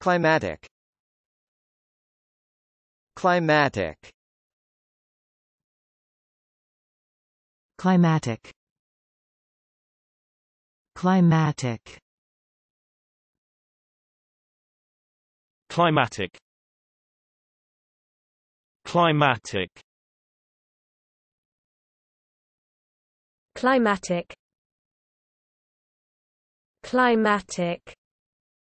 Climatic Climatic Climatic Climatic Climatic Climatic Climatic Climatic